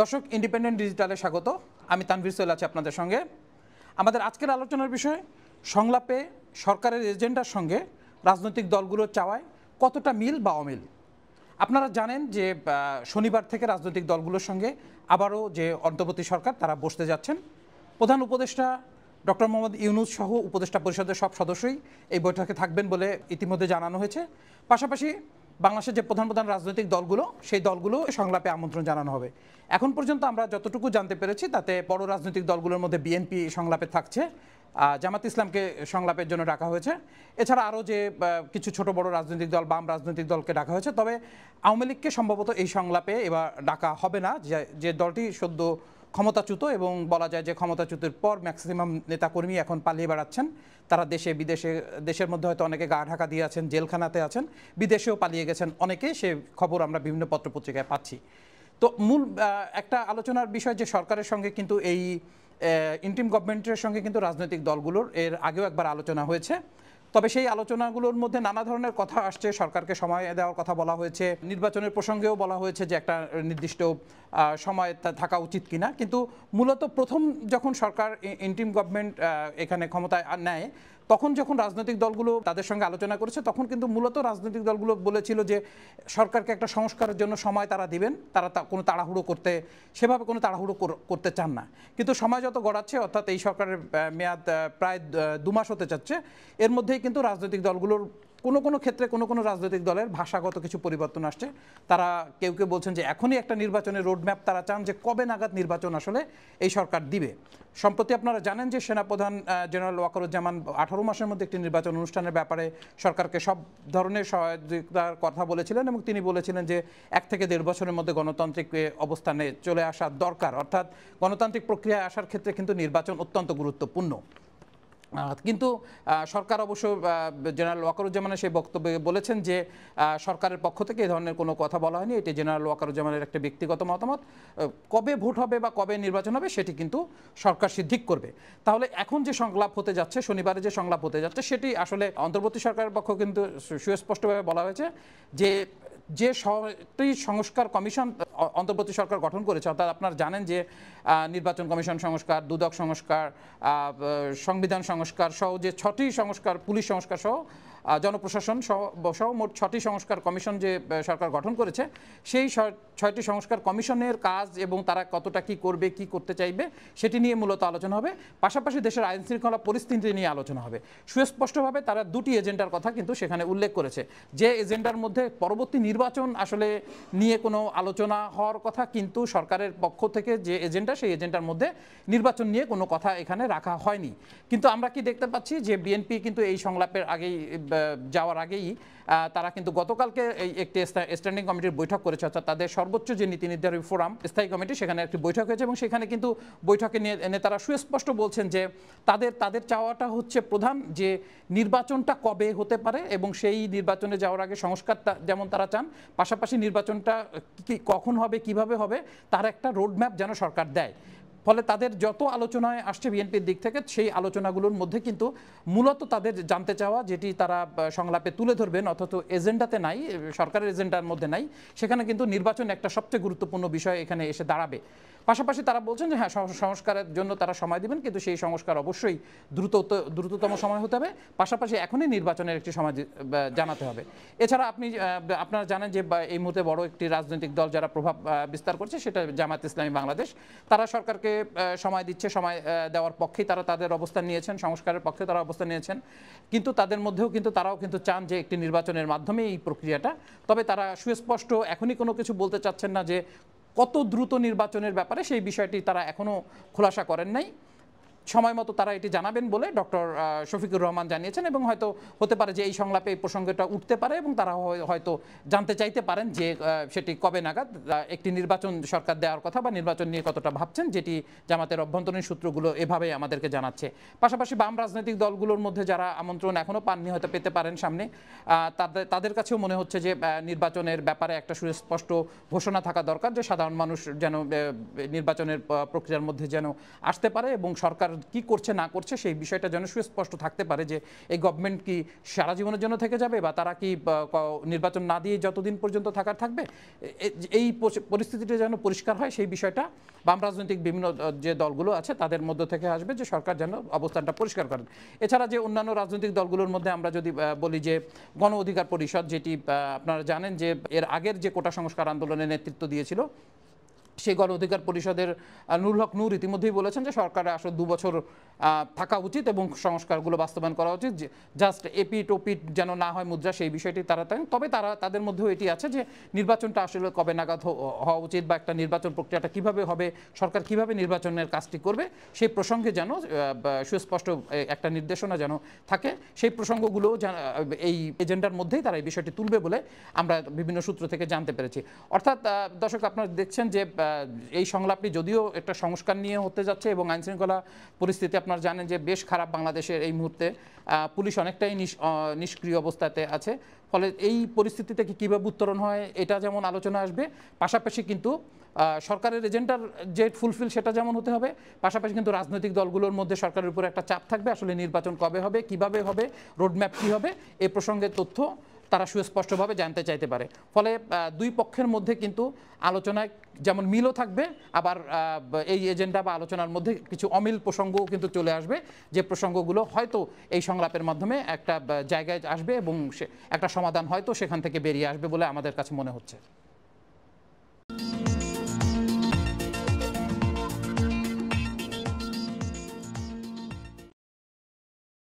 দর্শক ইন্ডিপেন্ডেন্ট ডিজিটালে স্বাগত আমি তানভীর সৈল আছি আপনাদের সঙ্গে আমাদের আজকের আলোচনার বিষয় সংলাপে সরকারের এজেন্ডার সঙ্গে রাজনৈতিক দলগুলোর চাওয়ায় কতটা মিল বা অমিল আপনারা জানেন যে শনিবার থেকে রাজনৈতিক দলগুলোর সঙ্গে আবারও যে অন্তর্বর্তী সরকার তারা বসতে যাচ্ছেন প্রধান উপদেষ্টা ডক্টর মোহাম্মদ ইউনুস সহ উপদেষ্টা পরিষদের সব সদস্যই এই বৈঠকে থাকবেন বলে ইতিমধ্যে জানানো হয়েছে পাশাপাশি বাংলাদেশের যে প্রধান প্রধান রাজনৈতিক দলগুলো সেই দলগুলো সংলাপে আমন্ত্রণ জানানো হবে এখন পর্যন্ত আমরা যতটুকু জানতে পেরেছি তাতে বড় রাজনৈতিক দলগুলোর মধ্যে বিএনপি সংলাপে থাকছে জামাত ইসলামকে সংলাপের জন্য ডাকা হয়েছে এছাড়া আরও যে কিছু ছোট বড় রাজনৈতিক দল বাম রাজনৈতিক দলকে ডাকা হয়েছে তবে আওয়ামী লীগকে সম্ভবত এই সংলাপে এবার ডাকা হবে না যে দলটি সদ্য ক্ষমতাচ্যুত এবং বলা যায় যে ক্ষমতাচ্যুতির পর ম্যাক্সিমাম নেতাকর্মী এখন পালিয়ে বেড়াচ্ছেন তারা দেশে বিদেশে দেশের মধ্যে হয়তো অনেকে গা ঢাকা দিয়ে আছেন জেলখানাতে আছেন বিদেশেও পালিয়ে গেছেন অনেকে সে খবর আমরা বিভিন্ন পত্রপত্রিকায় পাচ্ছি তো মূল একটা আলোচনার বিষয় যে সরকারের সঙ্গে কিন্তু এই ইন্টিম গভর্নমেন্টের সঙ্গে কিন্তু রাজনৈতিক দলগুলোর এর আগেও একবার আলোচনা হয়েছে তবে সেই আলোচনাগুলোর মধ্যে নানা ধরনের কথা আসছে সরকারকে সময় দেওয়ার কথা বলা হয়েছে নির্বাচনের প্রসঙ্গেও বলা হয়েছে যে একটা নির্দিষ্ট সময় থাকা উচিত কিনা কিন্তু মূলত প্রথম যখন সরকার ইন্টিম গভর্নমেন্ট এখানে ক্ষমতায় নেয় তখন যখন রাজনৈতিক দলগুলো তাদের সঙ্গে আলোচনা করেছে তখন কিন্তু মূলত রাজনৈতিক দলগুলো বলেছিল যে সরকারকে একটা সংস্কারের জন্য সময় তারা দিবেন তারা কোনো তাড়াহুড়ো করতে সেভাবে কোনো তাড়াহুড়ো করতে চান না কিন্তু সময় যত গড়াচ্ছে অর্থাৎ এই সরকারের মেয়াদ প্রায় দু মাস হতে চাচ্ছে এর মধ্যেই কিন্তু রাজনৈতিক দলগুলোর কোনো কোনো ক্ষেত্রে কোনো কোনো রাজনৈতিক দলের ভাষাগত কিছু পরিবর্তন আসছে তারা কেউ কেউ বলছেন যে এখনই একটা নির্বাচনের রোডম্যাপ তারা চান যে কবে নাগাদ নির্বাচন আসলে এই সরকার দিবে সম্প্রতি আপনারা জানেন যে সেনাপ্রধান জেনারেল ওয়াকরুজ্জামান আঠারো মাসের মধ্যে একটি নির্বাচন অনুষ্ঠানের ব্যাপারে সরকারকে সব ধরনের সহযোগিতার কথা বলেছিলেন এবং তিনি বলেছিলেন যে এক থেকে দেড় বছরের মধ্যে গণতান্ত্রিক অবস্থানে চলে আসা দরকার অর্থাৎ গণতান্ত্রিক প্রক্রিয়ায় আসার ক্ষেত্রে কিন্তু নির্বাচন অত্যন্ত গুরুত্বপূর্ণ কিন্তু সরকার অবশ্য জেনারেল ওয়াকারুজ্জামানের সেই বক্তব্যে বলেছেন যে সরকারের পক্ষ থেকে এ ধরনের কোনো কথা বলা হয়নি এটি জেনারেল ওয়াকারুজ্জামানের একটা ব্যক্তিগত মতামত কবে ভোট হবে বা কবে নির্বাচন হবে সেটি কিন্তু সরকার সিদ্ধিক করবে তাহলে এখন যে সংলাপ হতে যাচ্ছে শনিবারে যে সংলাপ হতে যাচ্ছে সেটি আসলে অন্তর্বর্তী সরকারের পক্ষ কিন্তু সুস্পষ্টভাবে বলা হয়েছে যে যে সংস্কার কমিশন অন্তর্বর্তী সরকার গঠন করেছে অর্থাৎ আপনারা জানেন যে নির্বাচন কমিশন সংস্কার দুদক সংস্কার সংবিধান সংস্কার সহ যে ছটি সংস্কার পুলিশ সংস্কার সহ জনপ্রশাসন সহ মোট ছটি সংস্কার কমিশন যে সরকার গঠন করেছে সেই ছয়টি সংস্কার কমিশনের কাজ এবং তারা কতটা কি করবে কি করতে চাইবে সেটি নিয়ে মূলত আলোচনা হবে পাশাপাশি দেশের আইন শৃঙ্খলা পরিস্থিতি নিয়ে আলোচনা হবে সুস্পষ্টভাবে তারা দুটি এজেন্ডার কথা কিন্তু সেখানে উল্লেখ করেছে যে এজেন্ডার মধ্যে পরবর্তী নির্বাচন আসলে নিয়ে কোনো আলোচনা হওয়ার কথা কিন্তু সরকারের পক্ষ থেকে যে এজেন্ডা সেই এজেন্ডার মধ্যে নির্বাচন নিয়ে কোনো কথা এখানে রাখা হয়নি কিন্তু আমরা কি দেখতে পাচ্ছি যে বিএনপি কিন্তু এই সংলাপের আগেই যাওয়ার আগেই তারা কিন্তু গতকালকে একটি স্ট্যান্ডিং কমিটির বৈঠক করেছে অর্থাৎ তাদের সর্বোচ্চ যে নীতি নির্ধারণী ফোরাম স্থায়ী কমিটি সেখানে একটি বৈঠক হয়েছে এবং সেখানে কিন্তু বৈঠকে নেতারা সুস্পষ্ট বলছেন যে তাদের তাদের চাওয়াটা হচ্ছে প্রধান যে নির্বাচনটা কবে হতে পারে এবং সেই নির্বাচনে যাওয়ার আগে সংস্কার যেমন তারা চান পাশাপাশি নির্বাচনটা কি কখন হবে কিভাবে হবে তার একটা রোডম্যাপ যেন সরকার দেয় ফলে তাদের যত আলোচনায় আসছে বিএনপির দিক থেকে সেই আলোচনাগুলোর মধ্যে কিন্তু মূলত তাদের জানতে চাওয়া যেটি তারা সংলাপে তুলে ধরবেন অথচ এজেন্ডাতে নাই সরকারের এজেন্ডার মধ্যে নাই সেখানে কিন্তু নির্বাচন একটা সবচেয়ে গুরুত্বপূর্ণ বিষয় এখানে এসে দাঁড়াবে পাশাপাশি তারা বলছেন যে হ্যাঁ সংস্কারের জন্য তারা সময় দেবেন কিন্তু সেই সংস্কার অবশ্যই দ্রুত দ্রুততম সময় হতে হবে পাশাপাশি এখনই নির্বাচনের একটি সময় জানাতে হবে এছাড়া আপনি আপনারা জানেন যে এই মুহূর্তে বড় একটি রাজনৈতিক দল যারা প্রভাব বিস্তার করছে সেটা জামাত ইসলামী বাংলাদেশ তারা সরকারকে সময় দিচ্ছে সময় দেওয়ার পক্ষেই তারা তাদের অবস্থান নিয়েছেন সংস্কারের পক্ষে তারা অবস্থান নিয়েছেন কিন্তু তাদের মধ্যেও কিন্তু তারাও কিন্তু চান যে একটি নির্বাচনের মাধ্যমে এই প্রক্রিয়াটা তবে তারা সুস্পষ্ট এখনই কোনো কিছু বলতে চাচ্ছেন না যে কত দ্রুত নির্বাচনের ব্যাপারে সেই বিষয়টি তারা এখনও খোলাসা করেন নাই সময় মতো তারা এটি জানাবেন বলে ডক্টর শফিকুর রহমান জানিয়েছেন এবং হয়তো হতে পারে যে এই সংলাপে এই প্রসঙ্গটা উঠতে পারে এবং তারা হয়তো জানতে চাইতে পারেন যে সেটি কবে নাগাদ একটি নির্বাচন সরকার দেওয়ার কথা বা নির্বাচন নিয়ে কতটা ভাবছেন যেটি জামাতের অভ্যন্তরীণ সূত্রগুলো এভাবে আমাদেরকে জানাচ্ছে পাশাপাশি বাম রাজনৈতিক দলগুলোর মধ্যে যারা আমন্ত্রণ এখনও পাননি হয়তো পেতে পারেন সামনে তাদের তাদের কাছেও মনে হচ্ছে যে নির্বাচনের ব্যাপারে একটা সুস্পষ্ট ঘোষণা থাকা দরকার যে সাধারণ মানুষ যেন নির্বাচনের প্রক্রিয়ার মধ্যে যেন আসতে পারে এবং সরকার কি করছে না করছে সেই বিষয়টা যেন সুস্পষ্ট থাকতে পারে যে এই গভর্নমেন্ট কি সারা জীবনের জন্য থেকে যাবে বা তারা কি নির্বাচন না দিয়ে যতদিন পর্যন্ত থাকার থাকবে এই পরিস্থিতিটা যেন পরিষ্কার হয় সেই বিষয়টা বাম রাজনৈতিক বিভিন্ন যে দলগুলো আছে তাদের মধ্য থেকে আসবে যে সরকার যেন অবস্থানটা পরিষ্কার করেন এছাড়া যে অন্যান্য রাজনৈতিক দলগুলোর মধ্যে আমরা যদি বলি যে গণ অধিকার পরিষদ যেটি আপনারা জানেন যে এর আগের যে কোটা সংস্কার আন্দোলনে নেতৃত্ব দিয়েছিল সেই গণ অধিকার পরিষদের নুরুল হক নূর ইতিমধ্যেই বলেছেন যে সরকার আসলে দু বছর থাকা উচিত এবং সংস্কারগুলো বাস্তবায়ন করা উচিত যে জাস্ট এপি টপি যেন না হয় মুদ্রা সেই বিষয়টি তারা তবে তারা তাদের মধ্যেও এটি আছে যে নির্বাচনটা আসলে কবে নাগাদ হওয়া উচিত বা একটা নির্বাচন প্রক্রিয়াটা কিভাবে হবে সরকার কিভাবে নির্বাচনের কাজটি করবে সেই প্রসঙ্গে যেন সুস্পষ্ট একটা নির্দেশনা যেন থাকে সেই প্রসঙ্গগুলো এই এজেন্ডার মধ্যেই তারা এই বিষয়টি তুলবে বলে আমরা বিভিন্ন সূত্র থেকে জানতে পেরেছি অর্থাৎ দর্শক আপনারা দেখছেন যে এই সংলাপটি যদিও একটা সংস্কার নিয়ে হতে যাচ্ছে এবং আইনশৃঙ্খলা পরিস্থিতি আপনারা জানেন যে বেশ খারাপ বাংলাদেশের এই মুহূর্তে পুলিশ অনেকটাই নিষ্ক্রিয় অবস্থাতে আছে ফলে এই পরিস্থিতি থেকে কীভাবে উত্তরণ হয় এটা যেমন আলোচনা আসবে পাশাপাশি কিন্তু সরকারের এজেন্ডার যে ফুলফিল সেটা যেমন হতে হবে পাশাপাশি কিন্তু রাজনৈতিক দলগুলোর মধ্যে সরকারের উপর একটা চাপ থাকবে আসলে নির্বাচন কবে হবে কিভাবে হবে রোডম্যাপ কী হবে এ প্রসঙ্গে তথ্য তারা সুস্পষ্টভাবে জানতে চাইতে পারে ফলে দুই পক্ষের মধ্যে কিন্তু আলোচনায় যেমন মিলও থাকবে আবার এই এজেন্ডা বা আলোচনার মধ্যে কিছু অমিল প্রসঙ্গও কিন্তু চলে আসবে যে প্রসঙ্গগুলো হয়তো এই সংলাপের মাধ্যমে একটা জায়গায় আসবে এবং একটা সমাধান হয়তো সেখান থেকে বেরিয়ে আসবে বলে আমাদের কাছে মনে হচ্ছে